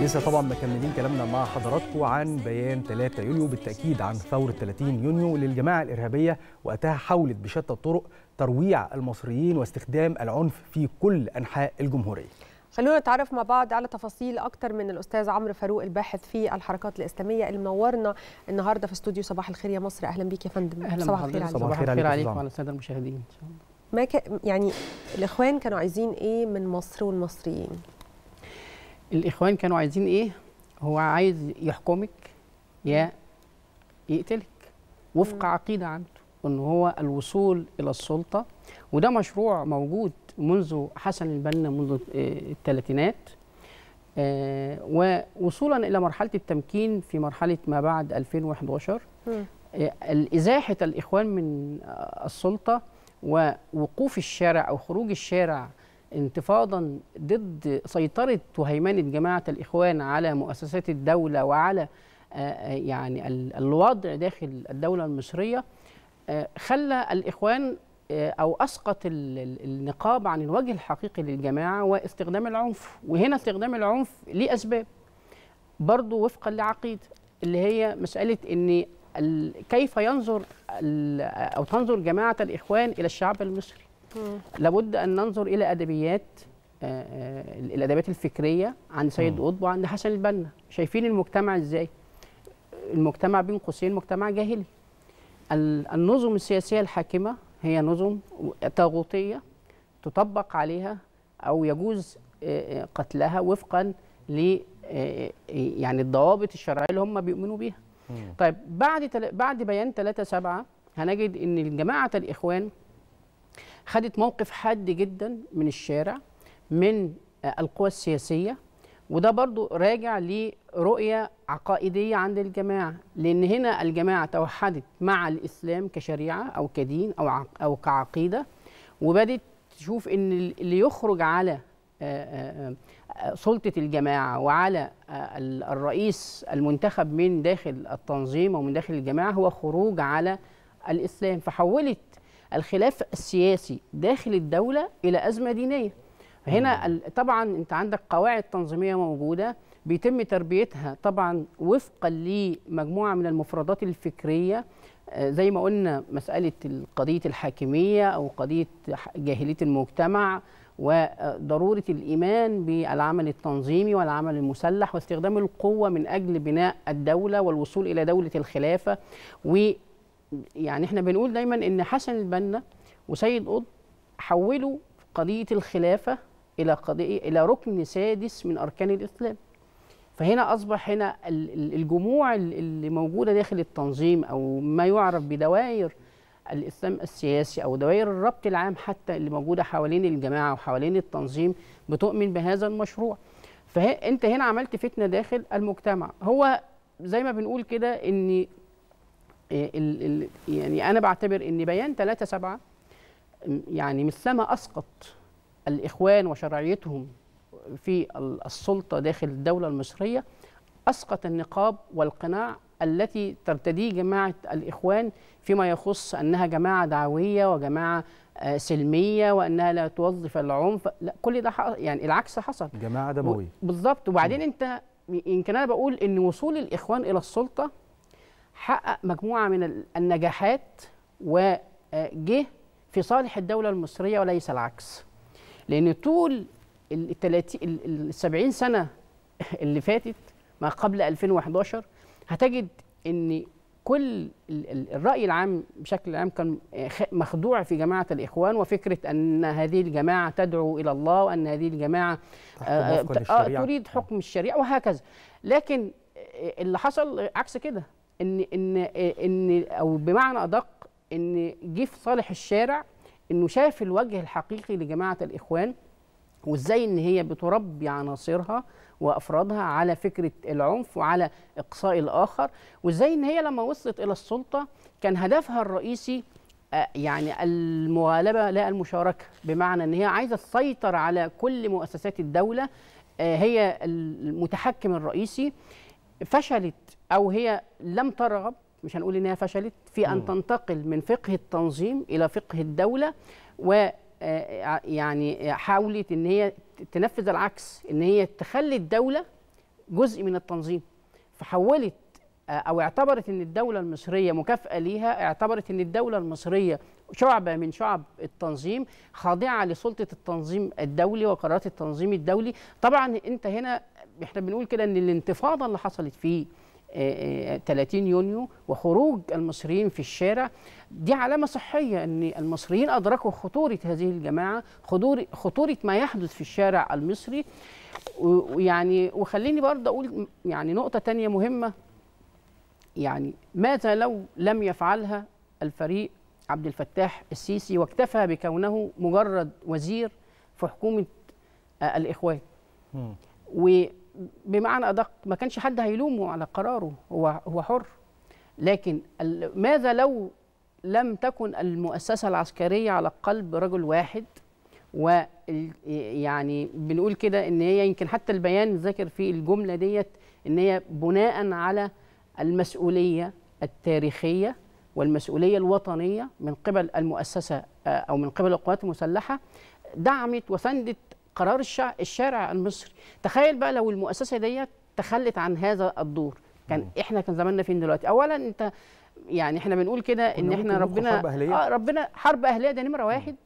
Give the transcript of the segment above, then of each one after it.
لسه طبعا مكملين كلامنا مع حضراتكم عن بيان 3 يونيو بالتاكيد عن ثوره 30 يونيو للجماعه الارهابيه وقتها حاولت بشتى الطرق ترويع المصريين واستخدام العنف في كل انحاء الجمهوريه. خلونا نتعرف مع بعض على تفاصيل اكتر من الاستاذ عمرو فاروق الباحث في الحركات الاسلاميه اللي منورنا النهارده في استوديو صباح الخير يا مصر اهلا بيك يا فندم أهلا صباح الخير عليك صباح الخير عليك وعلى الساده المشاهدين ان شاء الله ما ك... يعني الاخوان كانوا عايزين ايه من مصر والمصريين الاخوان كانوا عايزين ايه هو عايز يحكمك يا يقتلك وفق عقيده عنده ان هو الوصول الى السلطه وده مشروع موجود منذ حسن البنا منذ آه، الثلاثينات آه، ووصولا الى مرحله التمكين في مرحله ما بعد 2011 آه، ازاحه الاخوان من السلطه ووقوف الشارع او خروج الشارع انتفاضا ضد سيطرة وهيمنة جماعة الإخوان على مؤسسات الدولة وعلى آه، آه، يعني الوضع داخل الدولة المصرية آه، خلى الإخوان أو أسقط النقاب عن الوجه الحقيقي للجماعة واستخدام العنف وهنا استخدام العنف ليه أسباب برضه وفقا لعقيدة اللي هي مسألة أن كيف ينظر أو تنظر جماعة الإخوان إلى الشعب المصري لابد ان ننظر الى ادبيات آه، آه، الادبيات الفكريه عند سيد قطب وعند حسن البنا شايفين المجتمع ازاي المجتمع بين قوسين مجتمع جاهلي النظم السياسيه الحاكمه هي نظم طاغوتيه تطبق عليها او يجوز آه، قتلها وفقا ل يعني الضوابط الشرعيه اللي هم بيؤمنوا بيها. طيب بعد بعد بيان 3 7 هنجد ان جماعه الاخوان خدت موقف حاد جدا من الشارع من آه، القوى السياسية وده برضو راجع لرؤية عقائدية عند الجماعة لأن هنا الجماعة توحدت مع الإسلام كشريعة أو كدين أو, أو كعقيدة وبدت تشوف أن اللي يخرج على آه، آه، سلطة الجماعة وعلى الرئيس المنتخب من داخل التنظيم ومن داخل الجماعة هو خروج على الإسلام فحولت الخلاف السياسي داخل الدولة إلى أزمة دينية هنا طبعا انت عندك قواعد تنظيميه موجوده بيتم تربيتها طبعا وفقا لمجموعه من المفردات الفكريه آه، زي ما قلنا مساله قضيه الحاكميه او قضيه جاهليه المجتمع وضروره الايمان بالعمل التنظيمي والعمل المسلح واستخدام القوه من اجل بناء الدوله والوصول الى دوله الخلافه و يعني احنا بنقول دايما ان حسن البنا وسيد قطب حولوا قضيه الخلافه الى قضيه الى ركن سادس من اركان الاسلام فهنا اصبح هنا الجموع اللي موجوده داخل التنظيم او ما يعرف بدوائر الاسلام السياسي او دوائر الربط العام حتى اللي موجوده حوالين الجماعه وحوالين التنظيم بتؤمن بهذا المشروع فانت هنا عملت فتنه داخل المجتمع هو زي ما بنقول كده ان يعني انا بعتبر ان بيان 3 7 يعني مثلما اسقط الاخوان وشرعيتهم في السلطه داخل الدوله المصريه اسقط النقاب والقناع التي ترتديه جماعه الاخوان فيما يخص انها جماعه دعويه وجماعه آه، سلميه وانها لا توظف العنف لا كل ده يعني العكس حصل جماعه دمويه بالظبط وبعدين انت يمكن انا بقول ان وصول الاخوان الى السلطه حقق مجموعه من النجاحات وجه آه، في صالح الدوله المصريه وليس العكس لان طول ال 70 سنه اللي فاتت ما قبل 2011 هتجد ان كل الراي العام بشكل عام كان آه، مخدوع في جماعه الاخوان وفكره ان هذه الجماعه تدعو الى الله وان هذه الجماعه آه، تريد حكم الشريعه وهكذا لكن اللي حصل عكس كده ان ان إيه، ان او بمعنى ادق ان جه في صالح الشارع انه شاف الوجه الحقيقي لجماعه الاخوان وازاي ان هي بتربي عناصرها وافرادها على فكره العنف وعلى اقصاء الاخر وازاي ان هي لما وصلت الى السلطه كان هدفها الرئيسي آه، يعني المغالبه لا المشاركه بمعنى ان هي عايزه تسيطر على كل مؤسسات الدوله آه، هي المتحكم الرئيسي فشلت او هي لم ترغب مش هنقول انها فشلت في ان تنتقل من فقه التنظيم الى فقه الدوله و آه، آه، يعني حاولت ان هي تنفذ العكس ان هي تخلي الدوله جزء من التنظيم فحولت آه، او اعتبرت ان الدوله المصريه مكافاه ليها اعتبرت ان الدوله المصريه شعبه من شعب التنظيم خاضعه لسلطه التنظيم الدولي وقرارات التنظيم الدولي طبعا انت هنا احنا بنقول كده ان الانتفاضه اللي حصلت في 30 آه، آه، يونيو وخروج المصريين في الشارع دي علامة صحية أن المصريين أدركوا خطورة هذه الجماعة خطورة ما يحدث في الشارع المصري ويعني وخليني برضه أقول يعني نقطة تانية مهمة يعني ماذا لو لم يفعلها الفريق عبد الفتاح السيسي واكتفى بكونه مجرد وزير في حكومة آه، الإخوان بمعنى ادق ما كانش حد هيلومه على قراره هو هو حر لكن ماذا لو لم تكن المؤسسه العسكريه على قلب رجل واحد و يعني بنقول كده ان هي يمكن حتى البيان ذكر في الجمله ديت ان هي بناء على المسؤوليه التاريخيه والمسؤوليه الوطنيه من قبل المؤسسه آه، او من قبل القوات المسلحه دعمت وسندت قرار الشارع المصري تخيل بقى لو المؤسسه ديت تخلت عن هذا الدور كان مم. احنا كان زماننا فين دلوقتي اولا انت يعني احنا بنقول كده ان احنا ربنا حرب أهلية. آه ربنا حرب اهليه ده نمره واحد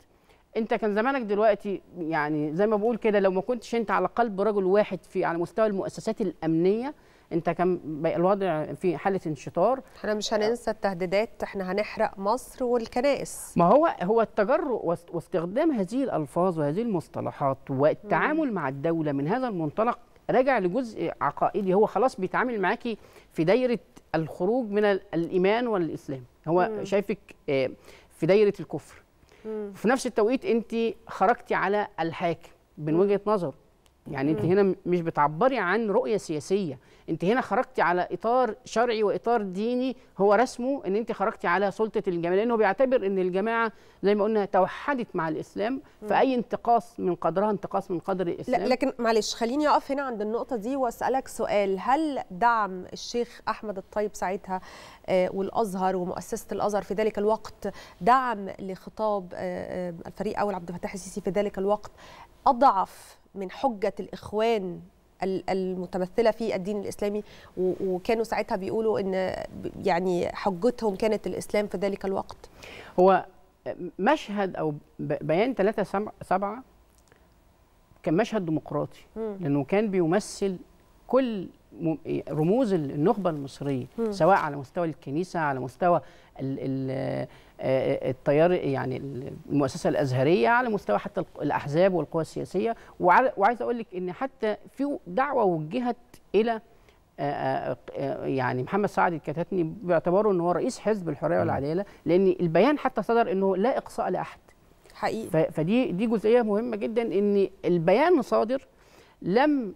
انت كان زمانك دلوقتي يعني زي ما بقول كده لو ما كنتش انت على قلب رجل واحد في على مستوى المؤسسات الامنيه انت كم الوضع في حاله انشطار احنا مش هننسى التهديدات احنا هنحرق مصر والكنائس ما هو هو التجرؤ واستخدام هذه الالفاظ وهذه المصطلحات والتعامل مم. مع الدوله من هذا المنطلق راجع لجزء عقائدي هو خلاص بيتعامل معاكي في دايره الخروج من الايمان والاسلام هو مم. شايفك آه، في دايره الكفر مم. في نفس التوقيت انت خرجتي على الحاكم من وجهه نظره يعني انت هنا مش بتعبري عن رؤيه سياسيه انت هنا خرجتي على اطار شرعي واطار ديني هو رسمه ان انت خرجتي على سلطه الجماعه لانه بيعتبر ان الجماعه زي ما قلنا توحدت مع الاسلام فاي انتقاص من قدرها انتقاص من قدر الاسلام لا لكن معلش خليني اقف هنا عند النقطه دي واسالك سؤال هل دعم الشيخ احمد الطيب ساعتها آه، والازهر ومؤسسه الازهر في ذلك الوقت دعم لخطاب آه، آه، الفريق اول عبد الفتاح السيسي في ذلك الوقت اضعف من حجه الاخوان المتمثله في الدين الاسلامي وكانوا ساعتها بيقولوا ان يعني حجتهم كانت الاسلام في ذلك الوقت هو مشهد او بيان 3 7 كان مشهد ديمقراطي لانه كان بيمثل كل رموز النخبه المصريه م. سواء على مستوى الكنيسه على مستوى ال ال آه، آه، التيار يعني المؤسسه الازهريه على مستوى حتى الاحزاب والقوى السياسيه وعايز اقول لك ان حتى في دعوه وجهت الى آه، يعني محمد سعد الكتاتني باعتباره ان هو رئيس حزب الحريه والعداله لان البيان حتى صدر انه لا اقصاء لاحد حقيقي فدي دي جزئيه مهمه جدا ان البيان صادر لم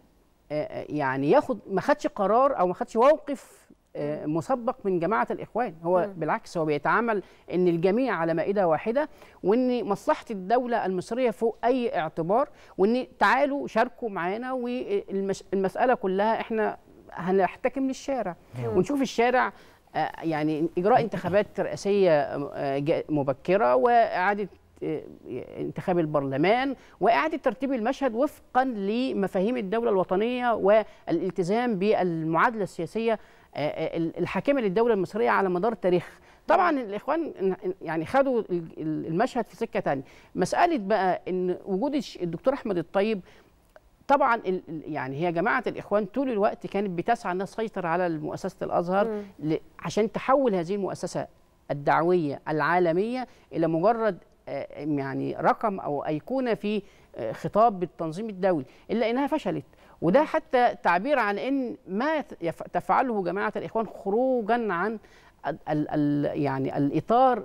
يعني ياخد ما خدش قرار او ما خدش موقف آه، مسبق من جماعه الاخوان هو م. بالعكس هو بيتعامل ان الجميع على مائده واحده وان مصلحه الدوله المصريه فوق اي اعتبار وان تعالوا شاركوا معانا والمساله كلها احنا هنحتكم للشارع ونشوف الشارع آه، يعني اجراء انتخابات رئاسيه آه، مبكره واعاده انتخاب البرلمان واعاده ترتيب المشهد وفقا لمفاهيم الدوله الوطنيه والالتزام بالمعادله السياسيه آه، آه، الحاكمه للدوله المصريه على مدار تاريخها طبعا الاخوان يعني خدوا المشهد في سكه ثانيه مساله بقى ان وجود الدكتور احمد الطيب طبعا يعني هي جماعه الاخوان طول الوقت كانت بتسعى انها تسيطر على مؤسسه الازهر عشان تحول هذه المؤسسه الدعويه العالميه الى مجرد آه، يعني رقم او ايقونه في خطاب التنظيم الدولي الا انها فشلت وده حتى تعبير عن ان ما تفعله جماعه الاخوان خروجا عن ال ال يعني الاطار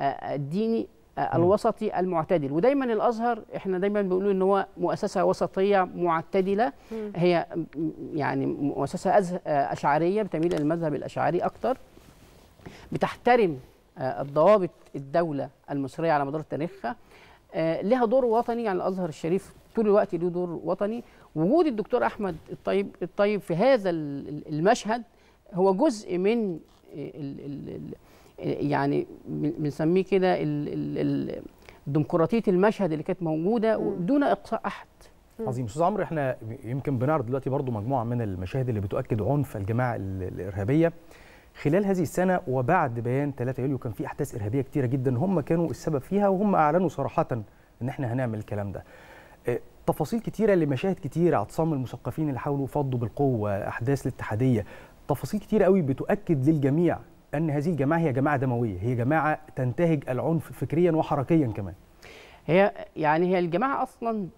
الديني الوسطي المعتدل ودايما الازهر احنا دايما بنقول ان هو مؤسسه وسطيه معتدله هي يعني مؤسسه اشعريه بتميل للمذهب الاشعري اكتر بتحترم ضوابط الدوله المصريه على مدار تاريخها لها دور وطني يعني الازهر الشريف طول الوقت له دور وطني وجود الدكتور احمد الطيب الطيب في هذا المشهد هو جزء من الـ الـ الـ يعني بنسميه كده ديمقراطيه المشهد اللي كانت موجوده دون اقصاء احد عظيم استاذ عمرو احنا يمكن بنعرض دلوقتي برضو مجموعه من المشاهد اللي بتؤكد عنف الجماعه الارهابيه خلال هذه السنه وبعد بيان 3 يوليو كان في احداث ارهابيه كتيره جدا هم كانوا السبب فيها وهم اعلنوا صراحه ان احنا هنعمل الكلام ده آه، تفاصيل كتيره لمشاهد كتيره اعتصام المثقفين اللي حاولوا فضوا بالقوه احداث الاتحاديه تفاصيل كتيره قوي بتؤكد للجميع ان هذه الجماعه هي جماعه دمويه هي جماعه تنتهج العنف فكريا وحركيا كمان هي يعني هي الجماعه اصلا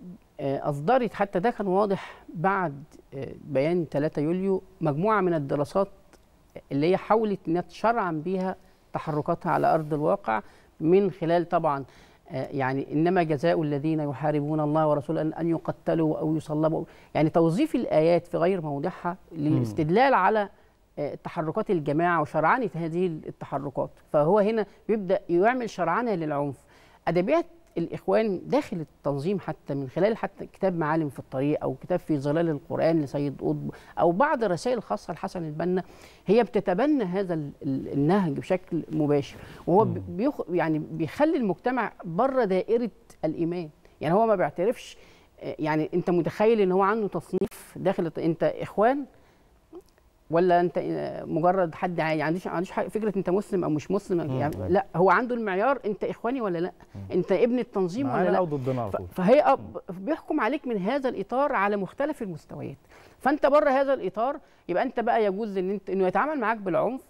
آه، اصدرت حتى ده كان واضح بعد آه، بيان 3 يوليو مجموعه من الدراسات اللي هي حاولت انها تشرعن بيها تحركاتها على ارض الواقع من خلال طبعا آه، يعني انما جزاء الذين يحاربون الله ورسوله ان يقتلوا او يصلبوا يعني توظيف الايات في غير موضعها للاستدلال على آه، تحركات الجماعه وشرعنه هذه التحركات فهو هنا بيبدا يعمل شرعنه للعنف ادبيات الإخوان داخل التنظيم حتى من خلال حتى كتاب معالم في الطريق أو كتاب في ظلال القرآن لسيد قطب أو بعض الرسائل الخاصة لحسن البنا هي بتتبنى هذا النهج بشكل مباشر وهو بيخ يعني بيخلي المجتمع بره دائرة الإيمان يعني هو ما بيعترفش آه، يعني أنت متخيل إن هو عنده تصنيف داخل أنت إخوان ولا انت آه، مجرد حد عادي ما يعني عنديش عنديش فكره انت مسلم او مش مسلم يعني مم. لا هو عنده المعيار انت اخواني ولا لا انت ابن التنظيم ولا لا ضدنا فهي بيحكم عليك من هذا الاطار على مختلف المستويات فانت بره هذا الاطار يبقى انت بقى يجوز ان انت انه يتعامل معاك بالعنف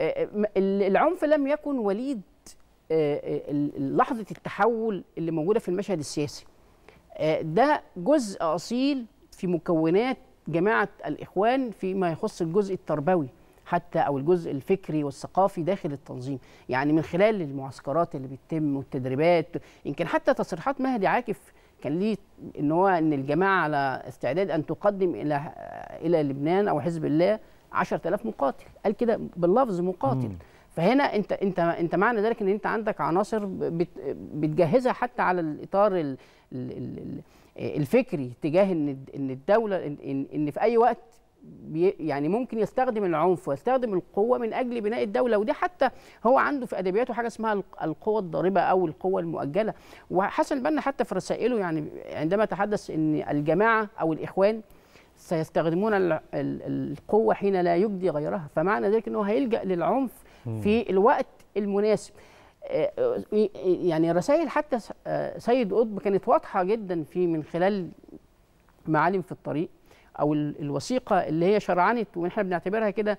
آه، آه، العنف لم يكن وليد لحظه التحول اللي موجوده في المشهد السياسي ده جزء اصيل في مكونات جماعه الاخوان فيما يخص الجزء التربوي حتى او الجزء الفكري والثقافي داخل التنظيم يعني من خلال المعسكرات اللي بتتم والتدريبات يمكن حتى تصريحات مهدي عاكف كان ليه ان هو ان الجماعه على استعداد ان تقدم الى الى لبنان او حزب الله 10000 مقاتل قال كده باللفظ مقاتل مم. فهنا انت انت انت معنى ذلك ان انت عندك عناصر بتجهزها حتى على الاطار ال ال ال آه، الفكري تجاه ان ان الدوله ان, إن في اي وقت يعني ممكن يستخدم العنف ويستخدم القوة من أجل بناء الدولة ودي حتى هو عنده في أدبياته حاجة اسمها القوة الضاربة أو القوة المؤجلة وحسن البنا حتى في رسائله يعني عندما تحدث أن الجماعة أو الإخوان سيستخدمون القوة حين لا يجدي غيرها فمعنى ذلك أنه هيلجأ للعنف في الوقت المناسب آه، آه، يعني رسائل حتى آه، سيد قطب كانت واضحه جدا في من خلال معالم في الطريق او الوثيقه اللي هي شرعنت واحنا بنعتبرها كده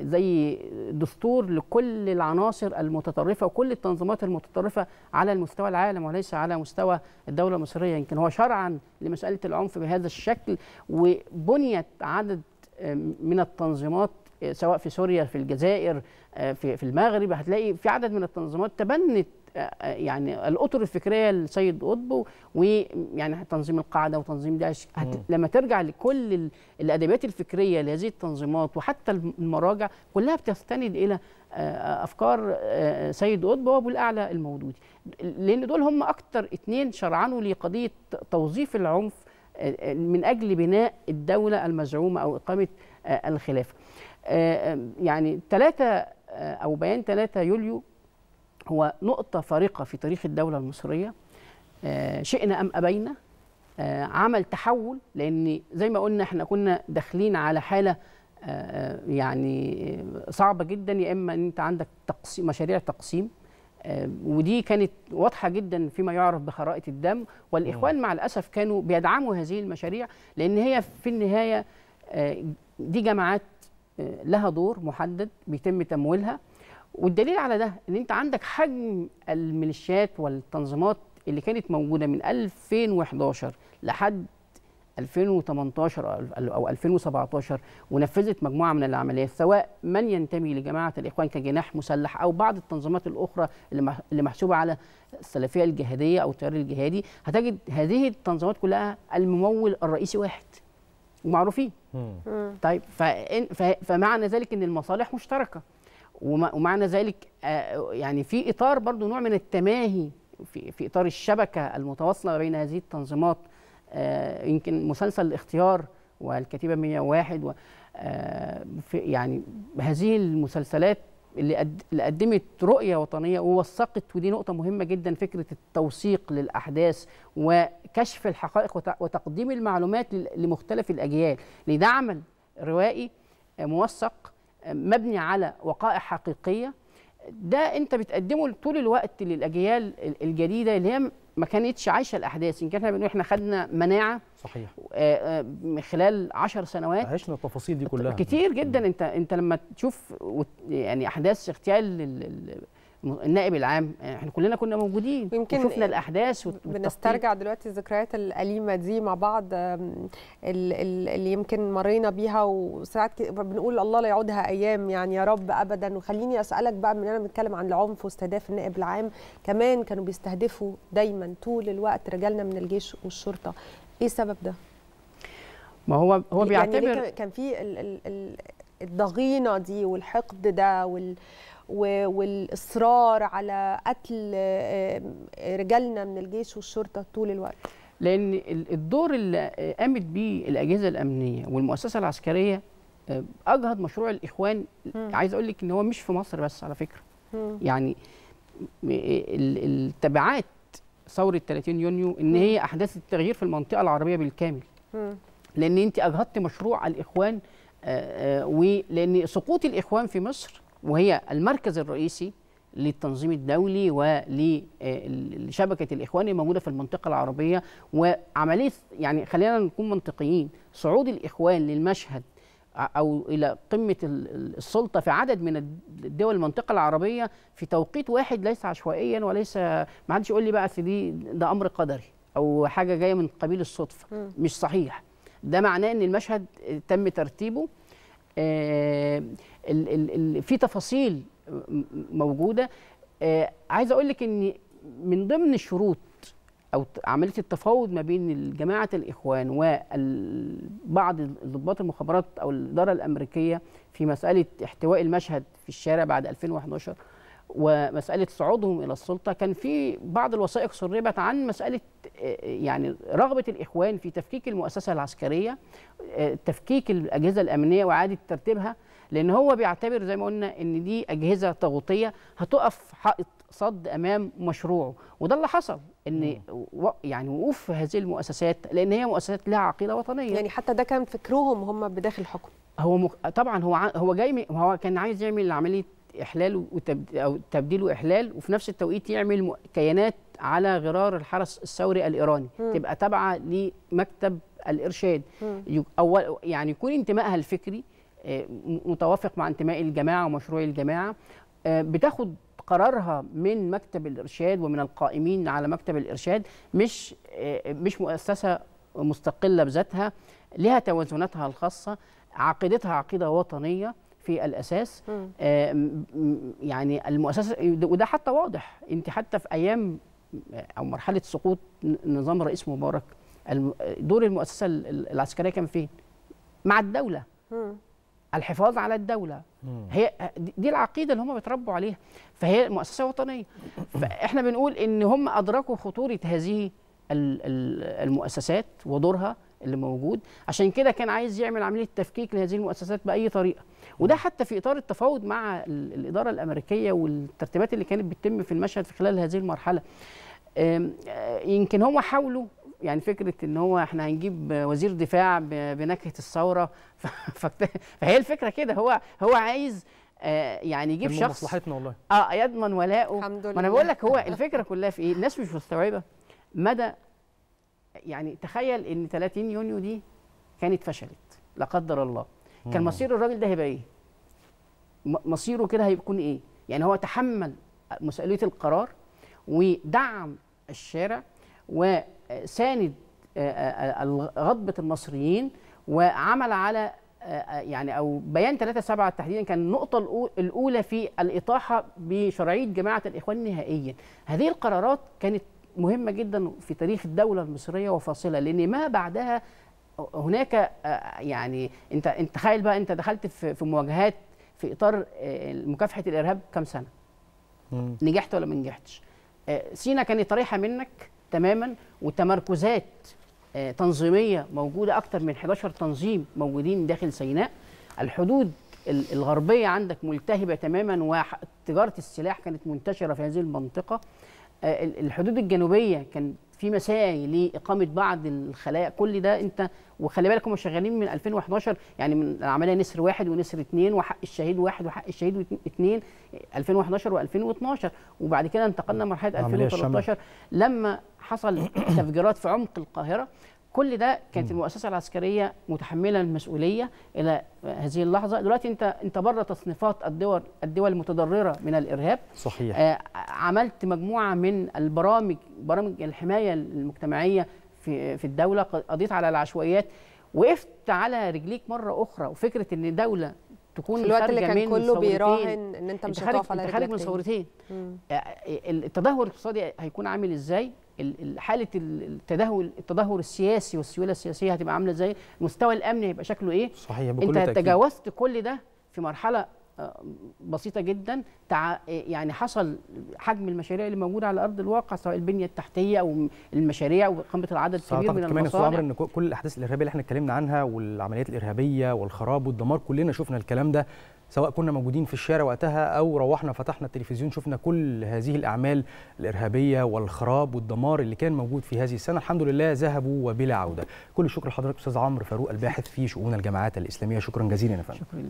زي دستور لكل العناصر المتطرفه وكل التنظيمات المتطرفه على المستوى العالم وليس على مستوى الدوله المصريه يمكن هو شرعا لمساله العنف بهذا الشكل وبنيت عدد من التنظيمات سواء في سوريا في الجزائر آه، في المغرب هتلاقي في عدد من التنظيمات تبنت آه، آه، يعني الاطر الفكريه لسيد قطب ويعني تنظيم القاعده وتنظيم داعش لما ترجع لكل الادبيات الفكريه لهذه التنظيمات وحتى المراجع كلها بتستند الى افكار سيد قطب وابو الاعلى المودودي لان دول هم اكثر اثنين شرعنوا لقضيه توظيف العنف من اجل بناء الدوله المزعومه او اقامه الخلافه آه، آه، يعني 3 آه، او بيان 3 يوليو هو نقطه فارقه في تاريخ الدوله المصريه شئنا ام ابينا عمل تحول لان زي ما قلنا احنا كنا داخلين على حاله يعني صعبه جدا يا اما ان انت عندك تقسيم مشاريع تقسيم ودي كانت واضحه جدا فيما يعرف بخرائط الدم والاخوان مع الاسف كانوا بيدعموا هذه المشاريع لان هي في النهايه دي جماعات آه، لها دور محدد بيتم تمويلها والدليل على ده ان انت عندك حجم الميليشيات والتنظيمات اللي كانت موجوده من 2011 لحد 2018 او 2017 ونفذت مجموعه من العمليات سواء من ينتمي لجماعه الاخوان كجناح مسلح او بعض التنظيمات الاخرى اللي محسوبه على السلفيه الجهاديه او التيار الجهادي هتجد هذه التنظيمات كلها الممول الرئيسي واحد ومعروفين طيب فمعنى ذلك ان المصالح مشتركه ومعنى ذلك آه، يعني في اطار برضو نوع من التماهي في, في اطار الشبكه المتواصله بين هذه التنظيمات آه، يمكن مسلسل الاختيار والكتيبه 101 و آه، يعني هذه المسلسلات اللي قدمت رؤيه وطنيه ووثقت ودي نقطه مهمه جدا فكره التوثيق للاحداث وكشف الحقائق وتقديم المعلومات لمختلف الاجيال لدعم روائي موثق مبني على وقائع حقيقيه ده انت بتقدمه طول الوقت للاجيال الجديده اللي هي ما كانتش عايشه الاحداث ان كان احنا بنقول احنا خدنا مناعه صحيح آه، آه، خلال 10 سنوات عشنا التفاصيل دي كلها كتير جدا انت انت لما تشوف يعني احداث اغتيال النائب العام احنا كلنا كنا موجودين ويمكن وشفنا الاحداث والتطبيق. بنسترجع دلوقتي الذكريات الاليمه دي مع بعض اللي يمكن مرينا بيها وساعات بنقول الله لا يعودها ايام يعني يا رب ابدا وخليني اسالك بقى من انا بنتكلم عن العنف واستهداف النائب العام كمان كانوا بيستهدفوا دايما طول الوقت رجالنا من الجيش والشرطه ايه السبب ده ما هو هو يعني بيعتبر يعني كان في الضغينه دي والحقد ده وال والاصرار على قتل آه، آه، رجالنا من الجيش والشرطه طول الوقت لان الدور اللي قامت بيه الاجهزه الامنيه والمؤسسه العسكريه آه، اجهض مشروع الاخوان م. عايز اقول لك ان هو مش في مصر بس على فكره يعني م. يعني التبعات ثوره 30 يونيو ان هي احداث التغيير في المنطقه العربيه بالكامل م. لان انت اجهضت مشروع الاخوان ولان سقوط الاخوان في مصر وهي المركز الرئيسي للتنظيم الدولي ولشبكه آه، الاخوان الموجوده في المنطقه العربيه وعمليه يعني خلينا نكون منطقيين صعود الاخوان للمشهد او الى قمه السلطه في عدد من الدول المنطقه العربيه في توقيت واحد ليس عشوائيا وليس ما حدش يقول لي بقى دي ده امر قدري او حاجه جايه من قبيل الصدفه مش صحيح ده معناه ان المشهد آه، تم ترتيبه آه، في تفاصيل موجوده آه، عايز اقول لك ان من ضمن الشروط او عمليه التفاوض ما بين جماعه الاخوان وبعض ضباط المخابرات او الاداره الامريكيه في مساله احتواء المشهد في الشارع بعد 2011 ومساله صعودهم الى السلطه كان في بعض الوثائق سربت عن مساله آه، يعني رغبه الاخوان في تفكيك المؤسسه العسكريه آه، تفكيك الاجهزه الامنيه واعاده ترتيبها لان هو بيعتبر زي ما قلنا ان دي اجهزه طاغوتيه هتقف حائط صد امام مشروعه وده اللي حصل ان و... يعني وقوف هذه المؤسسات لان هي مؤسسات لها عقيده وطنيه يعني حتى ده كان فكرهم هم بداخل الحكم هو مك... طبعا هو ع... هو جاي م... هو كان عايز يعمل عمليه احلال او تبديل واحلال وفي نفس التوقيت يعمل كيانات على غرار الحرس الثوري الايراني م. تبقى تابعه لمكتب الارشاد اول يعني يكون انتمائها الفكري آه، متوافق مع انتماء الجماعه ومشروع الجماعه آه، بتاخد قرارها من مكتب الارشاد ومن القائمين على مكتب الارشاد مش آه، مش مؤسسه مستقله بذاتها لها توازناتها الخاصه عقيدتها عقيده وطنيه في الاساس آه، يعني المؤسسه وده حتى واضح انت حتى في ايام آه، او مرحله سقوط نظام الرئيس مبارك دور المؤسسه العسكريه كان فين مع الدوله الحفاظ على الدوله هي دي العقيده اللي هم بيتربوا عليها فهي مؤسسه وطنيه فاحنا بنقول ان هم ادركوا خطوره هذه المؤسسات ودورها اللي موجود عشان كده كان عايز يعمل عمليه تفكيك لهذه المؤسسات باي طريقه وده حتى في اطار التفاوض مع الاداره الامريكيه والترتيبات اللي كانت بتتم في المشهد في خلال هذه المرحله آه، يمكن هم حاولوا يعني فكره ان هو احنا هنجيب وزير دفاع بنكهه الثوره فهي الفكره كده هو هو عايز آه، يعني يجيب شخص مصلحتنا والله اه يضمن ولاؤه الحمد لله ما انا بقول لك هو الفكره كلها في ايه الناس مش مستوعبه مدى يعني تخيل ان 30 يونيو دي كانت فشلت لا قدر الله كان مصير الراجل ده هيبقى ايه مصيره كده هيكون ايه يعني هو تحمل مسؤوليه القرار ودعم الشارع وساند آه، آه، آه، غضبه المصريين وعمل على يعني او بيان 3 7 تحديدا كان النقطه الاولى في الاطاحه بشرعيه جماعه الاخوان نهائيا هذه القرارات كانت مهمه جدا في تاريخ الدوله المصريه وفاصله لان ما بعدها هناك آه، يعني انت انت تخيل بقى انت دخلت في, مواجهات في اطار آه، مكافحه الارهاب كام سنه مم. نجحت ولا ما نجحتش آه، سينا كانت رايحه منك تماما وتمركزات تنظيميه موجوده أكثر من 11 تنظيم موجودين داخل سيناء الحدود الغربيه عندك ملتهبه تماما وتجاره السلاح كانت منتشره في هذه المنطقه آه، الحدود الجنوبيه كان في مساعي لاقامه بعض الخلايا كل ده انت وخلي بالك هم شغالين من 2011 يعني من العمليه نسر واحد ونسر اثنين وحق الشهيد واحد وحق الشهيد اثنين 2011 و2012 وبعد كده انتقلنا مرحله 2013 لما حصل تفجيرات في عمق القاهره كل ده كانت المؤسسه العسكريه متحمله المسؤوليه الى هذه اللحظه دلوقتي انت انت بره تصنيفات الدول الدول المتضرره من الارهاب صحيح آه عملت مجموعه من البرامج برامج الحمايه المجتمعيه في في الدوله قضيت على العشوائيات وقفت على رجليك مره اخرى وفكره ان دوله تكون الوقت اللي كان كله بيراهن ان انت مش هتقف على رجليك خارج من ثورتين آه، آه، التدهور الاقتصادي هيكون عامل ازاي حاله التدهور التدهور السياسي والسيوله السياسيه هتبقى عامله ازاي المستوى الامني هيبقى شكله ايه صحيح بكل انت تأكيد. تجاوزت كل ده في مرحله آه، بسيطه جدا تع... يعني حصل حجم المشاريع اللي موجوده على ارض الواقع سواء البنيه التحتيه او المشاريع وقامت العدد كبير من كمان المصانع كمان ان كل الاحداث الارهابيه اللي احنا اتكلمنا عنها والعمليات الارهابيه والخراب والدمار كلنا شفنا الكلام ده سواء كنا موجودين في الشارع وقتها او روحنا فتحنا التلفزيون شفنا كل هذه الاعمال الارهابيه والخراب والدمار اللي كان موجود في هذه السنه الحمد لله ذهبوا وبلا عوده كل الشكر لحضرتك استاذ عمرو فاروق الباحث في شؤون الجماعات الاسلاميه شكرا جزيلا يا فندم